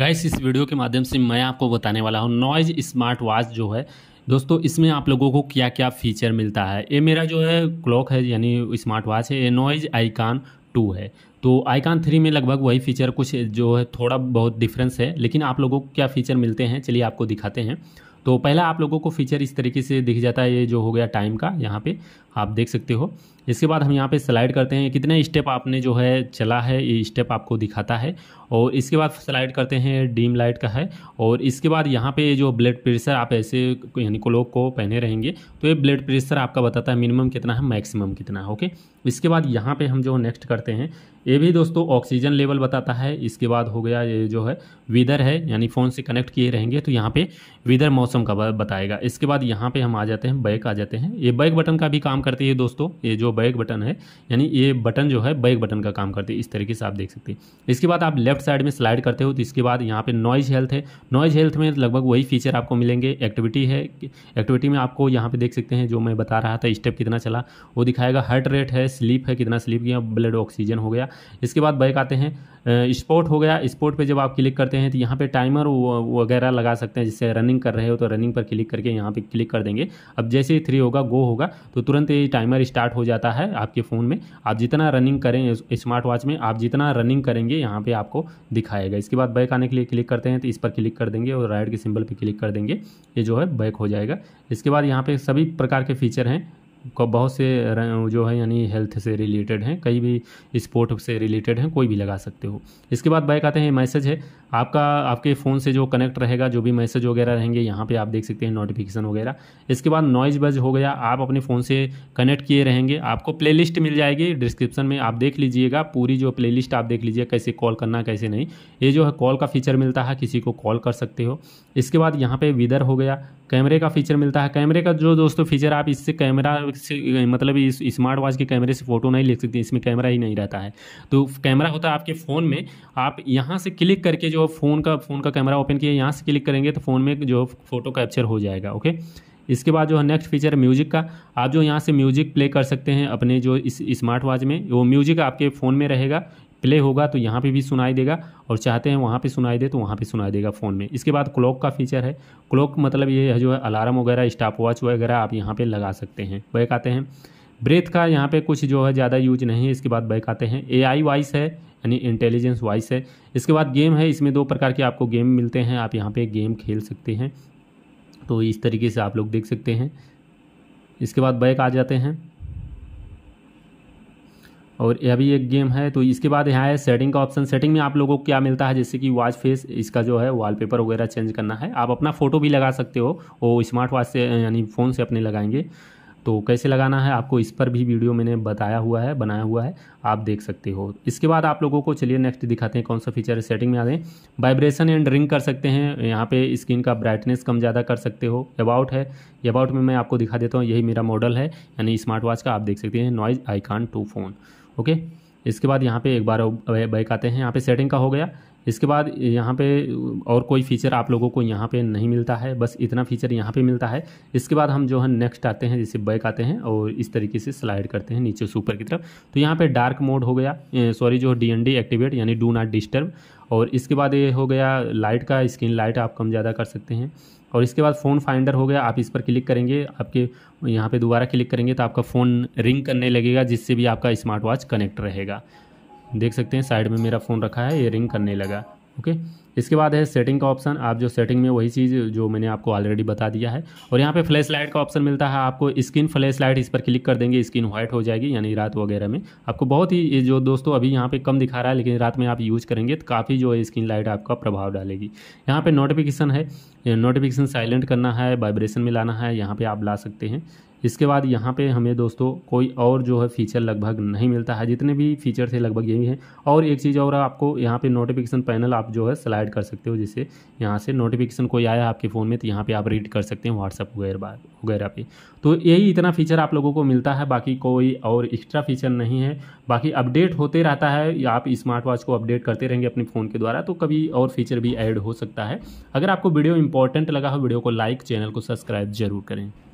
guys इस video के माध्यम से मैं आपको बताने वाला हूँ नॉइज स्मार्ट वॉच जो है दोस्तों इसमें आप लोगों को क्या क्या फीचर मिलता है ये मेरा जो है क्लॉक है यानी स्मार्ट वॉच है ये नॉइज आइकान टू है तो आईकान थ्री में लगभग वही फीचर कुछ जो है थोड़ा बहुत डिफरेंस है लेकिन आप लोगों को क्या फीचर मिलते हैं चलिए आपको दिखाते हैं तो पहला आप लोगों को फीचर इस तरीके से दिख जाता है ये जो हो गया टाइम का यहाँ पे आप देख सकते हो इसके बाद हम यहाँ पे स्लाइड करते हैं कितने स्टेप आपने जो है चला है ये स्टेप आपको दिखाता है और इसके बाद स्लाइड करते हैं डीम लाइट का है और इसके बाद यहाँ पे जो ब्लड प्रेशर आप ऐसे यानी क्लोक को पहने रहेंगे तो ये ब्लड प्रेशर आपका बताता है मिनिमम कितना है मैक्सिमम कितना है ओके इसके बाद यहाँ पर हम जो नेक्स्ट करते हैं ये भी दोस्तों ऑक्सीजन लेवल बताता है इसके बाद हो गया ये जो है वीदर है यानी फ़ोन से कनेक्ट किए रहेंगे तो यहाँ पे वीदर मौसम का बताएगा इसके बाद यहाँ पे हम आ जाते हैं बैक आ जाते हैं ये बैक बटन का भी काम करती है दोस्तों ये जो बैक बटन है यानी ये बटन जो है बैक बटन का काम करती है इस तरीके से आप देख सकते हैं इसके बाद आप लेफ्ट साइड में स्लाइड करते हो तो इसके बाद यहाँ पर नॉइज हेल्थ है नॉइज हेल्थ में लगभग वही फीचर आपको मिलेंगे एक्टिविटी है एक्टिविटी में आपको यहाँ पर देख सकते हैं जो मैं बता रहा था स्टेप कितना चला वो दिखाएगा हर्ट रेट है स्लीप है कितना स्लीप किया ब्लड ऑक्सीजन हो गया इसके बाद बैक आते हैं स्पोर्ट हो गया स्पोर्ट पे जब आप क्लिक करते हैं तो यहाँ पे टाइमर वगैरह लगा सकते हैं जिससे रनिंग कर रहे हो तो रनिंग पर क्लिक करके यहाँ पे क्लिक कर देंगे अब जैसे ही थ्री होगा गो होगा तो तुरंत ये टाइमर स्टार्ट हो जाता है आपके फ़ोन में आप जितना रनिंग करें स्मार्ट वॉच में आप जितना रनिंग करेंगे यहाँ पर आपको दिखाएगा इसके बाद बैक आने के लिए क्लिक करते हैं तो इस पर क्लिक कर देंगे और राइट के सिम्बल पर क्लिक कर देंगे ये जो है बैक हो जाएगा इसके बाद यहाँ पर सभी प्रकार के फीचर हैं का बहुत से जो है यानी हेल्थ से रिलेटेड हैं कई भी स्पोर्ट से रिलेटेड हैं कोई भी लगा सकते हो इसके बाद बैक आते हैं मैसेज है आपका आपके फ़ोन से जो कनेक्ट रहेगा जो भी मैसेज वगैरह रहेंगे यहाँ पे आप देख सकते हैं नोटिफिकेशन वगैरह इसके बाद नॉइज बज हो गया आप अपने फ़ोन से कनेक्ट किए रहेंगे आपको प्ले मिल जाएगी डिस्क्रिप्शन में आप देख लीजिएगा पूरी जो प्ले आप देख लीजिए कैसे कॉल करना कैसे नहीं ये जो है कॉल का फीचर मिलता है किसी को कॉल कर सकते हो इसके बाद यहाँ पर विदर हो गया कैमरे का फीचर मिलता है कैमरे का जो दोस्तों फीचर आप इससे कैमरा मतलब, मतलब इस स्मार्ट वॉच के कैमरे से फ़ोटो नहीं ले सकते इसमें कैमरा ही नहीं रहता है तो कैमरा होता है आपके फ़ोन में आप यहाँ से क्लिक करके जो फ़ोन का फ़ोन का कैमरा ओपन किया यहाँ से क्लिक करेंगे तो फ़ोन में जो फ़ोटो कैप्चर हो जाएगा ओके इसके बाद जो है नेक्स्ट फीचर म्यूजिक का आप जो यहाँ से म्यूजिक प्ले कर सकते हैं अपने जो इस स्मार्ट वॉच में वो म्यूजिक आपके फ़ोन में रहेगा प्ले होगा तो यहाँ पे भी सुनाई देगा और चाहते हैं वहाँ पे सुनाई दे तो वहाँ पे सुनाई देगा फ़ोन में इसके बाद क्लॉक का फीचर है क्लॉक मतलब ये है जो है अलार्म वगैरह स्टाप वॉच वगैरह आप यहाँ पर लगा सकते हैं बैक आते हैं ब्रेथ का यहाँ पे कुछ जो है ज़्यादा यूज नहीं है इसके बाद बैक आते हैं ए आई वाइस है यानी इंटेलिजेंस वाइस है इसके बाद गेम है इसमें दो प्रकार के आपको गेम मिलते हैं आप यहाँ पर गेम खेल सकते हैं तो इस तरीके से आप लोग देख सकते हैं इसके बाद बैक आ जाते हैं और यह भी एक गेम है तो इसके बाद यहाँ है सेटिंग का ऑप्शन सेटिंग में आप लोगों को क्या मिलता है जैसे कि वॉच फेस इसका जो है वॉलपेपर वगैरह चेंज करना है आप अपना फ़ोटो भी लगा सकते हो वो स्मार्ट वॉच से यानी फ़ोन से अपने लगाएंगे तो कैसे लगाना है आपको इस पर भी वीडियो मैंने बताया हुआ है बनाया हुआ है आप देख सकते हो इसके बाद आप लोगों को चलिए नेक्स्ट दिखाते हैं कौन सा फीचर है सेटिंग में आ जाए वाइब्रेशन एंड रिंग कर सकते हैं यहाँ पे स्क्रीन का ब्राइटनेस कम ज़्यादा कर सकते हो अबाउट है अबाउट में मैं आपको दिखा देता हूँ यही मेरा मॉडल है यानी स्मार्ट वॉच का आप देख सकते हैं Noise Icon two phone okay इसके बाद यहाँ पे एक बार बैक आते हैं यहाँ पे सेटिंग का हो गया इसके बाद यहाँ पे और कोई फीचर आप लोगों को यहाँ पे नहीं मिलता है बस इतना फीचर यहाँ पे मिलता है इसके बाद हम जो है नेक्स्ट आते हैं जैसे बैक आते हैं और इस तरीके से स्लाइड करते हैं नीचे सुपर की तरफ तो यहाँ पे डार्क मोड हो गया सॉरी जो डी एन डी एक्टिवेट यानी डू नॉट डिस्टर्ब और इसके बाद ये हो गया लाइट का स्क्रीन लाइट आप कम ज़्यादा कर सकते हैं और इसके बाद फ़ोन फाइंडर हो गया आप इस पर क्लिक करेंगे आपके यहाँ पे दोबारा क्लिक करेंगे तो आपका फ़ोन रिंग करने लगेगा जिससे भी आपका स्मार्ट वॉच कनेक्ट रहेगा देख सकते हैं साइड में मेरा फ़ोन रखा है ये रिंग करने लगा ओके इसके बाद है सेटिंग का ऑप्शन आप जो सेटिंग में वही चीज़ जो मैंने आपको ऑलरेडी बता दिया है और यहाँ पे फ्लैश लाइट का ऑप्शन मिलता है आपको स्किन फ्लैश लाइट इस पर क्लिक कर देंगे स्किन व्हाइट हो जाएगी यानी रात वगैरह में आपको बहुत ही जो दोस्तों अभी यहाँ पे कम दिखा रहा है लेकिन रात में आप यूज़ करेंगे तो काफ़ी जो है स्किन लाइट आपका प्रभाव डालेगी यहाँ पर नोटिफिकेशन है नोटिफिकेशन साइलेंट करना है वाइब्रेशन में लाना है यहाँ पर आप ला सकते हैं इसके बाद यहाँ पे हमें दोस्तों कोई और जो है फीचर लगभग नहीं मिलता है जितने भी फीचर थे लगभग यही हैं और एक चीज़ और आपको यहाँ पे नोटिफिकेशन पैनल आप जो है स्लाइड कर सकते हो जैसे यहाँ से नोटिफिकेशन कोई आया आपके फ़ोन में तो यहाँ पे आप रीड कर सकते हैं व्हाट्सअप वगैरह वगैरह पे तो यही इतना फीचर आप लोगों को मिलता है बाकी कोई और एक्स्ट्रा फीचर नहीं है बाकी अपडेट होते रहता है आप स्मार्ट वॉच को अपडेट करते रहेंगे अपने फ़ोन के द्वारा तो कभी और फीचर भी ऐड हो सकता है अगर आपको वीडियो इंपॉर्टेंट लगा हो वीडियो को लाइक चैनल को सब्सक्राइब जरूर करें